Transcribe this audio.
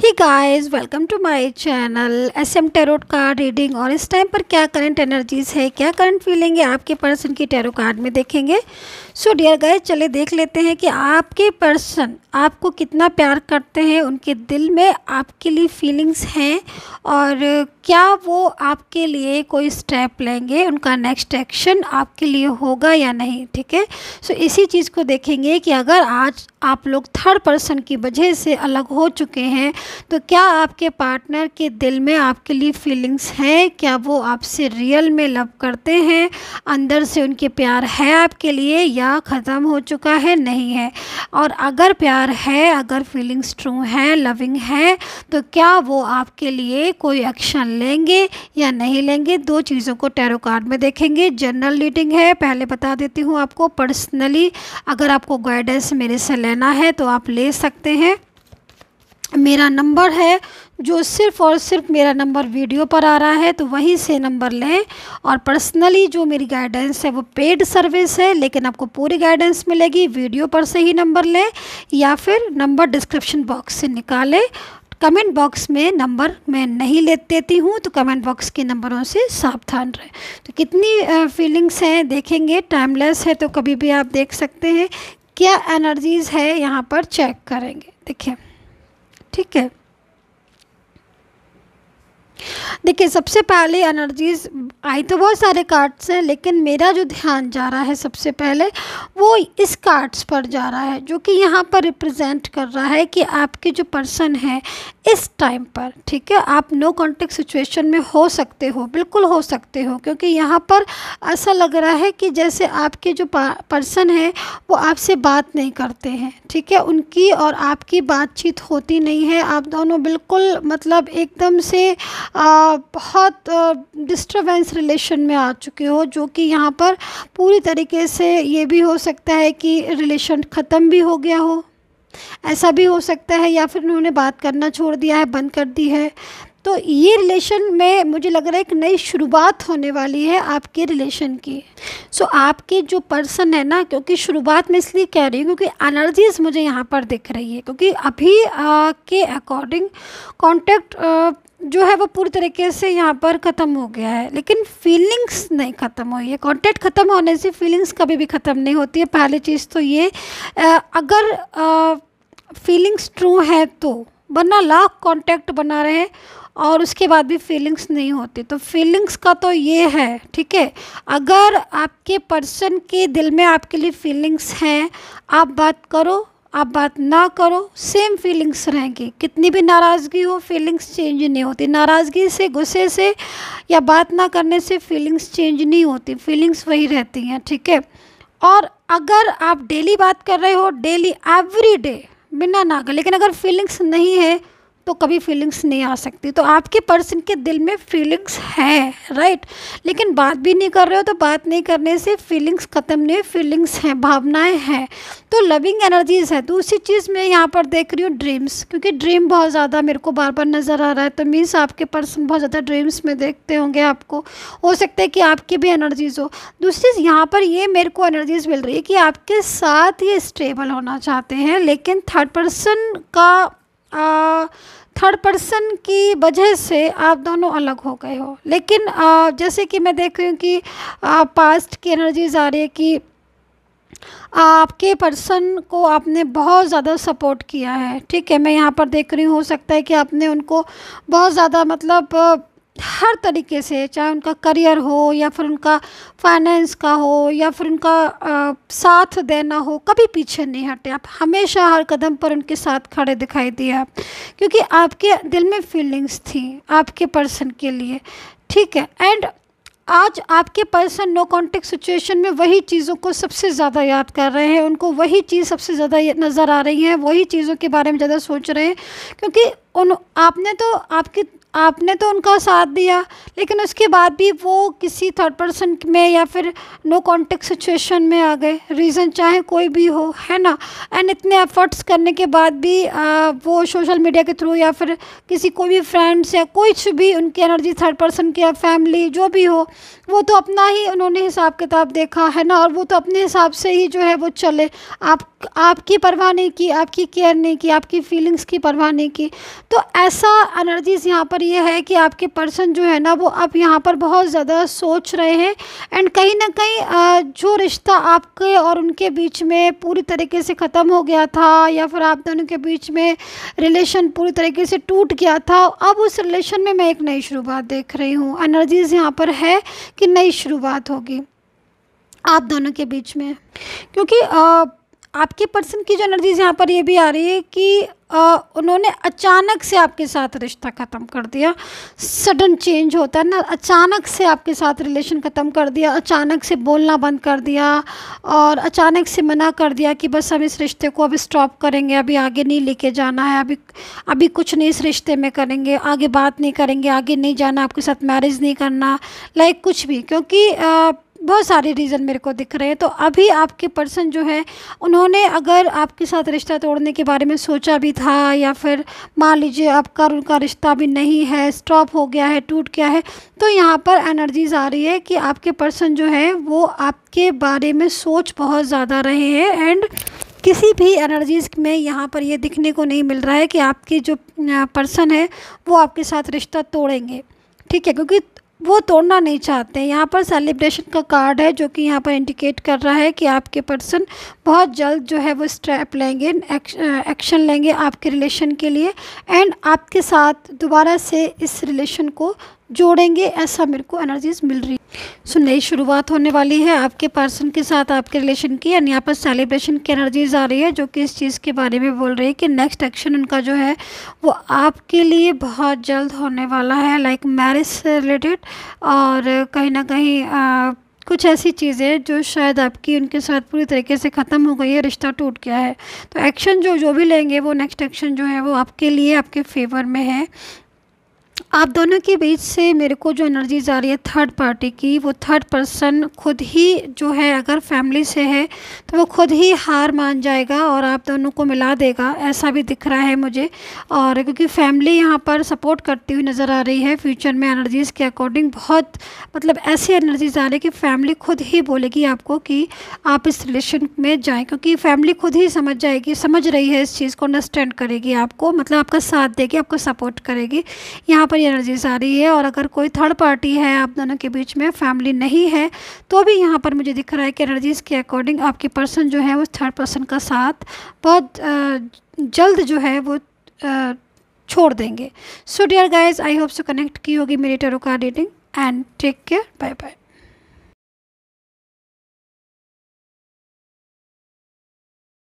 He guys welcome to my channel S M tarot card reading और इस time पर क्या करंट एनर्जीज है क्या करंट फीलिंग है आपके पर्सन की टेरो कार्ड में देखेंगे सो डियर गाइस चले देख लेते हैं कि आपके पर्सन आपको कितना प्यार करते हैं उनके दिल में आपके लिए फीलिंग्स हैं और क्या वो आपके लिए कोई स्टेप लेंगे उनका नेक्स्ट एक्शन आपके लिए होगा या नहीं ठीक है सो इसी चीज़ को देखेंगे कि अगर आज आप लोग थर्ड पर्सन की वजह से अलग हो चुके हैं तो क्या आपके पार्टनर के दिल में आपके लिए फीलिंग्स हैं क्या वो आपसे रियल में लव करते हैं अंदर से उनके प्यार है आपके लिए या ख़त्म हो चुका है नहीं है और अगर प्यार है अगर फीलिंग्स ट्रू हैं लविंग है तो क्या वो आपके लिए कोई एक्शन लेंगे या नहीं लेंगे दो चीज़ों को टैरो कार्ड में देखेंगे जनरल रीडिंग है पहले बता देती हूँ आपको पर्सनली अगर आपको गाइडेंस मेरे से लेना है तो आप ले सकते हैं मेरा नंबर है जो सिर्फ़ और सिर्फ मेरा नंबर वीडियो पर आ रहा है तो वहीं से नंबर लें और पर्सनली जो मेरी गाइडेंस है वो पेड सर्विस है लेकिन आपको पूरी गाइडेंस मिलेगी वीडियो पर से ही नंबर लें या फिर नंबर डिस्क्रिप्शन बॉक्स से निकालें कमेंट बॉक्स में नंबर मैं नहीं ले देती हूँ तो कमेंट बॉक्स के नंबरों से सावधान रहें तो कितनी फीलिंग्स हैं देखेंगे टाइमलेस है तो कभी भी आप देख सकते हैं क्या एनर्जीज़ है यहाँ पर चेक करेंगे देखिए ठीक है देखिए सबसे पहले एनर्जीज आई तो बहुत सारे कार्ड्स हैं लेकिन मेरा जो ध्यान जा रहा है सबसे पहले वो इस कार्ड्स पर जा रहा है जो कि यहाँ पर रिप्रेजेंट कर रहा है कि आपके जो पर्सन है इस टाइम पर ठीक है आप नो कॉन्टेक्ट सिचुएशन में हो सकते हो बिल्कुल हो सकते हो क्योंकि यहाँ पर ऐसा लग रहा है कि जैसे आपके जो पर्सन है वो आपसे बात नहीं करते हैं ठीक है उनकी और आपकी बातचीत होती नहीं है आप दोनों बिल्कुल मतलब एकदम से बहुत डिस्टर्बेंस रिलेशन में आ चुके हो जो कि यहाँ पर पूरी तरीके से ये भी हो सकता है कि रिलेशन ख़त्म भी हो गया हो ऐसा भी हो सकता है या फिर उन्होंने बात करना छोड़ दिया है बंद कर दी है तो ये रिलेशन में मुझे लग रहा है एक नई शुरुआत होने वाली है आपके रिलेशन की सो so, आपके जो पर्सन है ना क्योंकि शुरुआत में इसलिए कह रही हूँ क्योंकि एनर्जीज मुझे यहाँ पर दिख रही है क्योंकि अभी आ, के अकॉर्डिंग कॉन्टैक्ट जो है वो पूरी तरीके से यहाँ पर ख़त्म हो गया है लेकिन फीलिंग्स नहीं ख़त्म हुई है कॉन्टैक्ट ख़त्म होने से फीलिंग्स कभी भी ख़त्म नहीं होती है पहली चीज़ तो ये आ, अगर आ, फीलिंग्स ट्रू है तो वरना लाख कॉन्टेक्ट बना रहे और उसके बाद भी फीलिंग्स नहीं होती तो फीलिंग्स का तो ये है ठीक है अगर आपके पर्सन के दिल में आपके लिए फीलिंग्स हैं आप बात करो आप बात ना करो सेम फीलिंग्स रहेंगी कितनी भी नाराज़गी हो फीलिंग्स चेंज नहीं होती नाराज़गी से गुस्से से या बात ना करने से फीलिंग्स चेंज नहीं होती फीलिंग्स वही रहती हैं ठीक है ठीके? और अगर आप डेली बात कर रहे हो डेली एवरी डे बिना ना कर लेकिन अगर फीलिंग्स नहीं है तो कभी फीलिंग्स नहीं आ सकती तो आपके पर्सन के दिल में फीलिंग्स हैं राइट लेकिन बात भी नहीं कर रहे हो तो बात नहीं करने से फीलिंग्स ख़त्म नहीं फीलिंग्स हैं भावनाएं हैं तो लविंग एनर्जीज है तो चीज़ मैं यहाँ पर देख रही हूँ ड्रीम्स क्योंकि ड्रीम बहुत ज़्यादा मेरे को बार बार नज़र आ रहा है तो मीन्स आपके पर्सन बहुत ज़्यादा ड्रीम्स में देखते होंगे आपको हो सकता है कि आपकी भी एनर्जीज हो दूसरी चीज़ यहाँ पर ये मेरे को एनर्जीज मिल रही है कि आपके साथ ये स्टेबल होना चाहते हैं लेकिन थर्ड पर्सन का थर्ड पर्सन की वजह से आप दोनों अलग हो गए हो लेकिन आ, जैसे कि मैं देख रही हूँ कि आ, पास्ट की एनर्जीज आ रही है कि आपके पर्सन को आपने बहुत ज़्यादा सपोर्ट किया है ठीक है मैं यहाँ पर देख रही हूँ हो सकता है कि आपने उनको बहुत ज़्यादा मतलब हर तरीके से चाहे उनका करियर हो या फिर उनका फाइनेंस का हो या फिर उनका आ, साथ देना हो कभी पीछे नहीं हटे आप हमेशा हर कदम पर उनके साथ खड़े दिखाई दिए आप क्योंकि आपके दिल में फीलिंग्स थी आपके पर्सन के लिए ठीक है एंड आज आपके पर्सन नो कॉन्टेक्ट सिचुएशन में वही चीज़ों को सबसे ज़्यादा याद कर रहे हैं उनको वही चीज़ सबसे ज़्यादा नज़र आ रही है वही चीज़ों के बारे में ज़्यादा सोच रहे हैं क्योंकि उन आपने तो आपकी आपने तो उनका साथ दिया लेकिन उसके बाद भी वो किसी थर्ड पर्सन में या फिर नो कॉन्टेक्ट सिचुएशन में आ गए रीज़न चाहे कोई भी हो है ना एंड इतने एफ़र्ट्स करने के बाद भी आ, वो सोशल मीडिया के थ्रू या फिर किसी कोई भी फ्रेंड्स या कुछ भी उनकी एनर्जी थर्ड पर्सन की या फैमिली जो भी हो वो तो अपना ही उन्होंने हिसाब किताब देखा है ना और वो तो अपने हिसाब से ही जो है वो चले आप आपकी परवाह नहीं की आपकी केयर नहीं की आपकी फीलिंग्स की परवाह नहीं की तो ऐसा एनर्जीज़ यहाँ पर ये यह है कि आपके पर्सन जो है ना वो आप यहाँ पर बहुत ज़्यादा सोच रहे हैं एंड कहीं ना कहीं जो रिश्ता आपके और उनके बीच में पूरी तरीके से ख़त्म हो गया था या फिर आप दोनों के बीच में रिलेशन पूरी तरीके से टूट गया था अब उस रिलेशन में मैं एक नई शुरुआत देख रही हूँ एनर्जीज़ यहाँ पर है कि नई शुरुआत होगी आप दोनों के बीच में क्योंकि आपके पर्सन की जो एनर्जीज यहाँ पर ये भी आ रही है कि आ, उन्होंने अचानक से आपके साथ रिश्ता ख़त्म कर दिया सडन चेंज होता है ना अचानक से आपके साथ रिलेशन ख़त्म कर दिया अचानक से बोलना बंद कर दिया और अचानक से मना कर दिया कि बस हम इस रिश्ते को अब स्टॉप करेंगे अभी आगे नहीं लेके जाना है अभी अभी कुछ नहीं इस रिश्ते में करेंगे आगे बात नहीं करेंगे आगे नहीं जाना आपके साथ मैरिज नहीं करना लाइक कुछ भी क्योंकि आ, बहुत सारे रीज़न मेरे को दिख रहे हैं तो अभी आपके पर्सन जो है उन्होंने अगर आपके साथ रिश्ता तोड़ने के बारे में सोचा भी था या फिर मान लीजिए आपका उनका रिश्ता भी नहीं है स्टॉप हो गया है टूट गया है तो यहाँ पर एनर्जीज आ रही है कि आपके पर्सन जो है वो आपके बारे में सोच बहुत ज़्यादा रहे हैं एंड किसी भी एनर्जीज़ में यहाँ पर ये दिखने को नहीं मिल रहा है कि आपके जो पर्सन है वो आपके साथ रिश्ता तोड़ेंगे ठीक है क्योंकि वो तोड़ना नहीं चाहते हैं यहाँ पर सेलिब्रेशन का कार्ड है जो कि यहाँ पर इंडिकेट कर रहा है कि आपके पर्सन बहुत जल्द जो है वो स्टेप लेंगे एक्शन लेंगे आपके रिलेशन के लिए एंड आपके साथ दोबारा से इस रिलेशन को जोड़ेंगे ऐसा मेरे को एनर्जीज मिल रही सो नई शुरुआत होने वाली है आपके पर्सन के साथ आपके रिलेशन की यानी यहाँ पर सेलिब्रेशन की एनर्जीज आ रही है जो कि इस चीज़ के बारे में बोल रही है कि नेक्स्ट एक्शन उनका जो है वो आपके लिए बहुत जल्द होने वाला है लाइक मैरिज से रिलेटेड और कहीं ना कहीं कुछ ऐसी चीज़ें जो शायद आपकी उनके साथ पूरी तरीके से ख़त्म हो गई है रिश्ता टूट गया है तो एक्शन जो जो भी लेंगे वो नेक्स्ट एक्शन जो है वो आपके लिए आपके फेवर में है आप दोनों के बीच से मेरे को जो एनर्जी आ रही है थर्ड पार्टी की वो थर्ड पर्सन खुद ही जो है अगर फैमिली से है तो वो खुद ही हार मान जाएगा और आप दोनों को मिला देगा ऐसा भी दिख रहा है मुझे और क्योंकि फैमिली यहाँ पर सपोर्ट करती हुई नज़र आ रही है फ्यूचर में एनर्जीज़ के अकॉर्डिंग बहुत मतलब ऐसी एनर्जीज़ आ रही है कि फैमिली खुद ही बोलेगी आपको कि आप इस रिलेशन में जाएँ क्योंकि फैमिली खुद ही समझ जाएगी समझ रही है इस चीज़ को अंडरस्टैंड करेगी आपको मतलब आपका साथ देगी आपको सपोर्ट करेगी यहाँ यहाँ पर एनर्जीज आ रही है और अगर कोई थर्ड पार्टी है आप दोनों के बीच में फैमिली नहीं है तो भी यहाँ पर मुझे दिख रहा है कि एनर्जीज़ के अकॉर्डिंग आपकी पर्सन जो है वो थर्ड पर्सन का साथ बहुत जल्द जो है वो छोड़ देंगे so dear guys I hope so connect की होगी मेरी tarot reading and take care bye bye